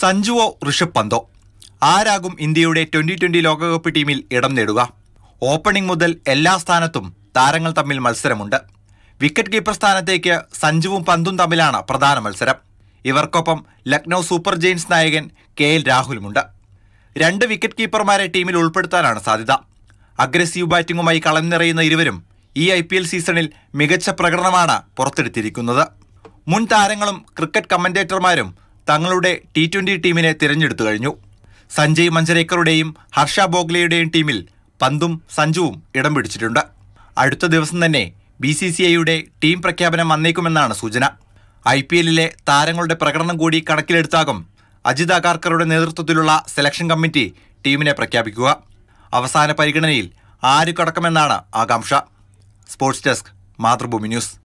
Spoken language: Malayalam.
സഞ്ജുവോ ഋഷഭ് പന്തോ ആരാകും ഇന്ത്യയുടെ ട്വന്റി ട്വന്റി ലോകകപ്പ് ടീമിൽ ഇടം നേടുക ഓപ്പണിംഗ് മുതൽ എല്ലാ സ്ഥാനത്തും താരങ്ങൾ തമ്മിൽ മത്സരമുണ്ട് വിക്കറ്റ് കീപ്പർ സ്ഥാനത്തേക്ക് സഞ്ജുവും പന്തും തമ്മിലാണ് പ്രധാന മത്സരം ഇവർക്കൊപ്പം ലക്നൗ സൂപ്പർ ജെയിൻസ് നായകൻ കെ എൽ രാഹുലുമുണ്ട് രണ്ട് വിക്കറ്റ് കീപ്പർമാരെ ടീമിൽ ഉൾപ്പെടുത്താനാണ് സാധ്യത അഗ്രസീവ് ബാറ്റിംഗുമായി കളം നിറയുന്ന ഇരുവരും ഈ ഐ പി എൽ സീസണിൽ മികച്ച പ്രകടനമാണ് പുറത്തെടുത്തിരിക്കുന്നത് മുൻ താരങ്ങളും ക്രിക്കറ്റ് കമന്റേറ്റർമാരും തങ്ങളുടെ ടി ട്വൻ്റി ടീമിനെ തിരഞ്ഞെടുത്തു കഴിഞ്ഞു സഞ്ജയ് മഞ്ചരേക്കറുടെയും ഹർഷ ബോഗ്ലെയുടെയും ടീമിൽ പന്തും സഞ്ജുവും ഇടം പിടിച്ചിട്ടുണ്ട് അടുത്ത ദിവസം തന്നെ ബി സി സി ഐയുടെ ടീം പ്രഖ്യാപനം വന്നേക്കുമെന്നാണ് സൂചന ഐ പി എല്ലിലെ താരങ്ങളുടെ പ്രകടനം കൂടി കണക്കിലെടുത്താകും അജിത് അകാർക്കറുടെ നേതൃത്വത്തിലുള്ള സെലക്ഷൻ കമ്മിറ്റി ടീമിനെ പ്രഖ്യാപിക്കുക അവസാന പരിഗണനയിൽ ആര് കടക്കുമെന്നാണ് ആകാംക്ഷ സ്പോർട്സ് ഡെസ്ക് മാതൃഭൂമി ന്യൂസ്